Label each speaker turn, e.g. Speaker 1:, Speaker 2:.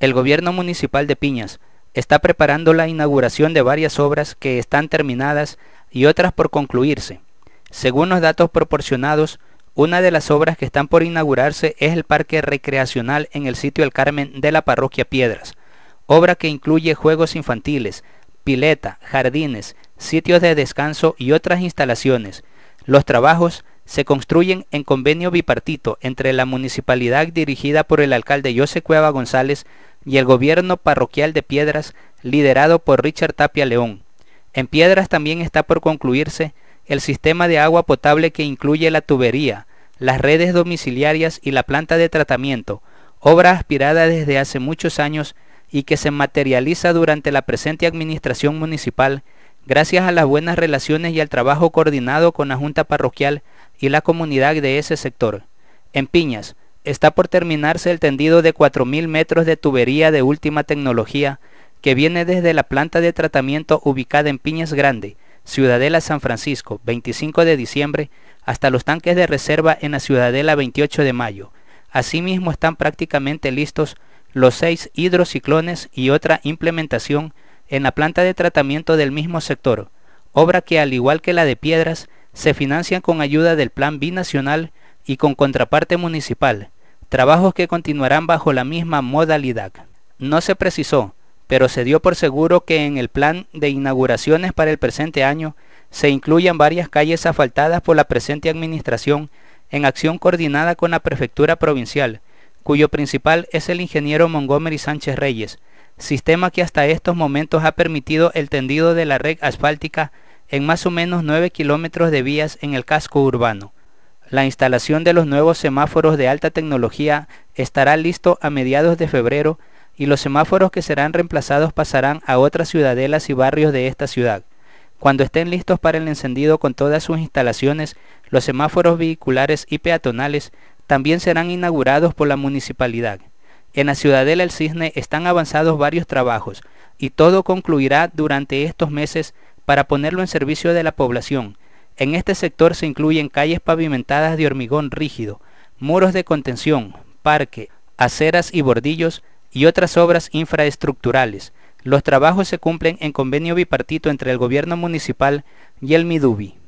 Speaker 1: El gobierno municipal de Piñas está preparando la inauguración de varias obras que están terminadas y otras por concluirse. Según los datos proporcionados, una de las obras que están por inaugurarse es el parque recreacional en el sitio El Carmen de la parroquia Piedras, obra que incluye juegos infantiles, pileta, jardines, sitios de descanso y otras instalaciones. Los trabajos se construyen en convenio bipartito entre la municipalidad dirigida por el alcalde José Cueva González, y el gobierno parroquial de Piedras, liderado por Richard Tapia León. En Piedras también está por concluirse el sistema de agua potable que incluye la tubería, las redes domiciliarias y la planta de tratamiento, obra aspirada desde hace muchos años y que se materializa durante la presente administración municipal gracias a las buenas relaciones y al trabajo coordinado con la Junta Parroquial y la comunidad de ese sector. En Piñas, está por terminarse el tendido de 4.000 metros de tubería de última tecnología que viene desde la planta de tratamiento ubicada en Piñas Grande, Ciudadela San Francisco, 25 de diciembre, hasta los tanques de reserva en la Ciudadela 28 de mayo. Asimismo están prácticamente listos los seis hidrociclones y otra implementación en la planta de tratamiento del mismo sector, obra que al igual que la de piedras, se financian con ayuda del Plan Binacional y con contraparte municipal, trabajos que continuarán bajo la misma modalidad. No se precisó, pero se dio por seguro que en el plan de inauguraciones para el presente año se incluyan varias calles asfaltadas por la presente administración en acción coordinada con la prefectura provincial, cuyo principal es el ingeniero Montgomery Sánchez Reyes, sistema que hasta estos momentos ha permitido el tendido de la red asfáltica en más o menos 9 kilómetros de vías en el casco urbano. La instalación de los nuevos semáforos de alta tecnología estará listo a mediados de febrero y los semáforos que serán reemplazados pasarán a otras ciudadelas y barrios de esta ciudad. Cuando estén listos para el encendido con todas sus instalaciones, los semáforos vehiculares y peatonales también serán inaugurados por la municipalidad. En la Ciudadela El Cisne están avanzados varios trabajos y todo concluirá durante estos meses para ponerlo en servicio de la población, en este sector se incluyen calles pavimentadas de hormigón rígido, muros de contención, parque, aceras y bordillos y otras obras infraestructurales. Los trabajos se cumplen en convenio bipartito entre el gobierno municipal y el Midubi.